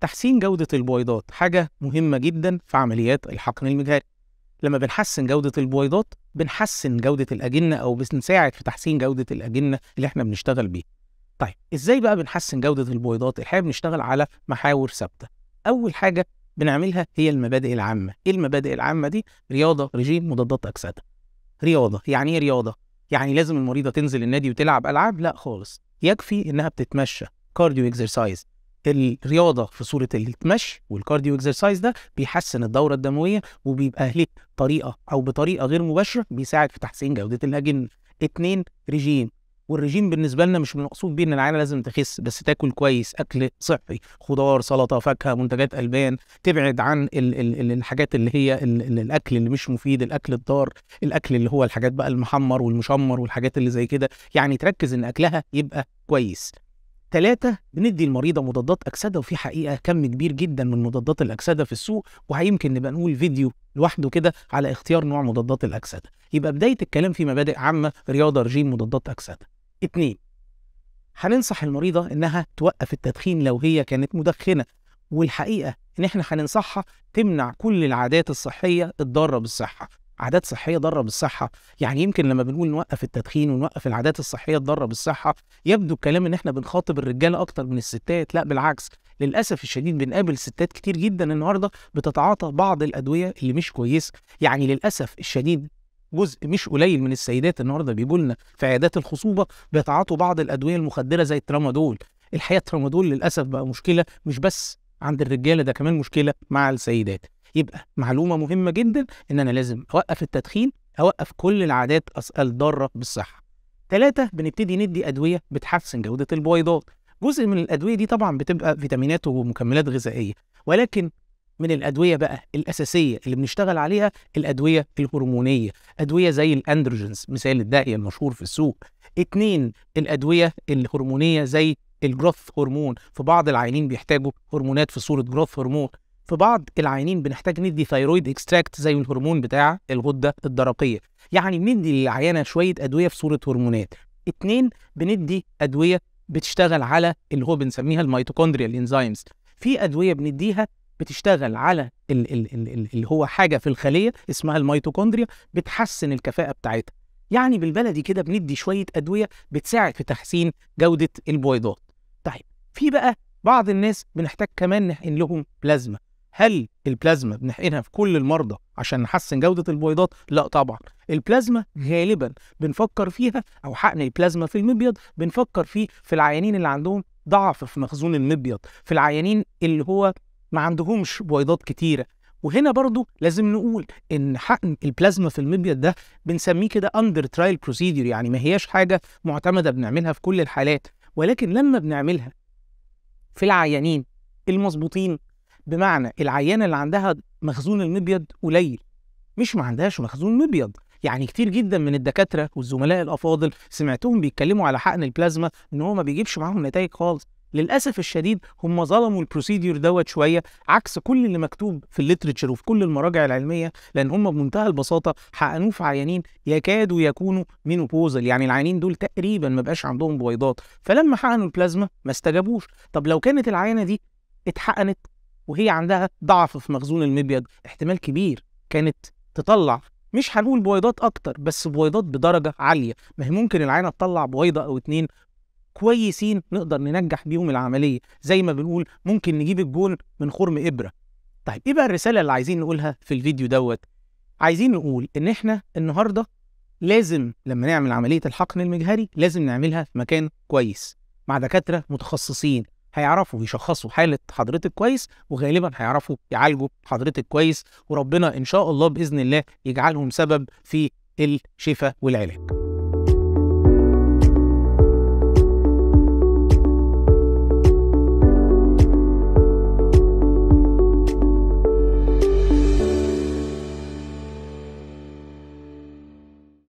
تحسين جودة البويضات حاجة مهمة جدا في عمليات الحقن المجهري لما بنحسن جودة البويضات بنحسن جودة الأجنة أو بنساعد في تحسين جودة الأجنة اللي احنا بنشتغل بيها طيب ازاي بقى بنحسن جودة البويضات الحقيقة بنشتغل على محاور ثابتة أول حاجة بنعملها هي المبادئ العامة إيه المبادئ العامة دي رياضة رجيم مضادات أكسدة رياضة يعني إيه رياضة يعني لازم المريضة تنزل النادي وتلعب ألعاب لا خالص يكفي إنها بتتمشى كارديو اكسرسايز الرياضه في صوره المشي والكارديو اكسرسايز ده بيحسن الدوره الدمويه وبيبقى ليه طريقه او بطريقه غير مباشره بيساعد في تحسين جوده الاجن اتنين رجيم والرجيم بالنسبه لنا مش مقصود بيه ان العيله لازم تخس بس تاكل كويس اكل صحي خضار سلطه فاكهه منتجات البان تبعد عن الـ الـ الحاجات اللي هي الـ الـ الاكل اللي مش مفيد الاكل الضار الاكل اللي هو الحاجات بقى المحمر والمشمر والحاجات اللي زي كده يعني تركز ان اكلها يبقى كويس ثلاثة بندي المريضة مضادات أكسدة وفي حقيقة كم كبير جدا من مضادات الأكسدة في السوق وهيمكن نبقى نقول فيديو لوحده كده على اختيار نوع مضادات الأكسدة يبقى بداية الكلام في مبادئ عامة رياضة رجيم مضادات أكسدة اتنين هننصح المريضة إنها توقف التدخين لو هي كانت مدخنة والحقيقة إن إحنا هننصحها تمنع كل العادات الصحية الضارة بالصحة عادات صحيه ضاره بالصحه يعني يمكن لما بنقول نوقف التدخين ونوقف العادات الصحيه الضاره بالصحه يبدو الكلام ان احنا بنخاطب الرجاله اكتر من الستات لا بالعكس للاسف الشديد بنقابل ستات كتير جدا النهارده بتتعاطى بعض الادويه اللي مش كويسه يعني للاسف الشديد جزء مش قليل من السيدات النهارده بيجوا لنا في عيادات الخصوبه بيتعاطوا بعض الادويه المخدره زي الترامادول الحقيقه الترامادول للاسف بقى مشكله مش بس عند الرجاله ده كمان مشكله مع السيدات يبقى معلومه مهمه جدا ان انا لازم اوقف التدخين اوقف كل العادات الضاره بالصحه ثلاثة بنبتدي ندي أدوية بتحسن جودة البويضات جزء من الأدوية دي طبعا بتبقى فيتامينات ومكملات غذائية ولكن من الأدوية بقى الأساسية اللي بنشتغل عليها الأدوية الهرمونية أدوية زي الأندروجينز مثال الداقية المشهور في السوق اتنين الأدوية الهرمونية زي الجروث هرمون في بعض العينين بيحتاجوا هرمونات في صورة جروث هرمون في بعض العيانين بنحتاج ندي ثيرويد اكستراكت زي الهرمون بتاع الغده الدرقيه يعني بندي للعيانه شويه ادويه في صوره هرمونات اتنين بندي ادويه بتشتغل على اللي هو بنسميها الميتوكوندريال انزيمز في ادويه بنديها بتشتغل على اللي هو حاجه في الخليه اسمها الميتوكوندريا بتحسن الكفاءه بتاعتها يعني بالبلدي كده بندي شويه ادويه بتساعد في تحسين جوده البويضات طيب في بقى بعض الناس بنحتاج كمان نحقن لهم بلازما هل البلازما بنحقنها في كل المرضى عشان نحسن جودة البويضات؟ لا طبعا البلازما غالبا بنفكر فيها أو حقن البلازما في المبيض بنفكر فيه في العيانين اللي عندهم ضعف في مخزون المبيض في العيانين اللي هو ما عندهمش بويضات كتيرة وهنا برضو لازم نقول ان حقن البلازما في المبيض ده بنسميه كده اندر ترايل بروسيدير يعني ما هياش حاجه معتمده بنعملها في كل الحالات ولكن لما بنعملها في العيانين المظبوطين بمعنى العيانه اللي عندها مخزون المبيض قليل مش ما عندهاش مخزون مبيض يعني كتير جدا من الدكاتره والزملاء الافاضل سمعتهم بيتكلموا على حقن البلازما ان هو ما بيجيبش معاهم نتائج خالص للاسف الشديد هم ظلموا البروسيدور دوت شويه عكس كل اللي مكتوب في الليترتشر وفي كل المراجع العلميه لان هم بمنتهى البساطه حقنوه في عيانين يكادوا يكونوا مينوبوزل يعني العيانين دول تقريبا ما بقاش عندهم بويضات فلما حقنوا البلازما ما استجابوش طب لو كانت العينه دي اتحقنت وهي عندها ضعف في مخزون المبيض احتمال كبير كانت تطلع مش هنقول بويضات اكتر بس بويضات بدرجه عاليه ما هي ممكن العينه تطلع بويضه او اتنين كويسين نقدر ننجح بيهم العمليه زي ما بنقول ممكن نجيب الجون من خرم ابره طيب ايه بقى الرساله اللي عايزين نقولها في الفيديو دوت عايزين نقول ان احنا النهارده لازم لما نعمل عمليه الحقن المجهري لازم نعملها في مكان كويس مع دكاتره متخصصين هيعرفوا يشخصوا حاله حضرتك كويس وغالبا هيعرفوا يعالجوا حضرتك كويس وربنا ان شاء الله باذن الله يجعلهم سبب في الشفاء والعلاج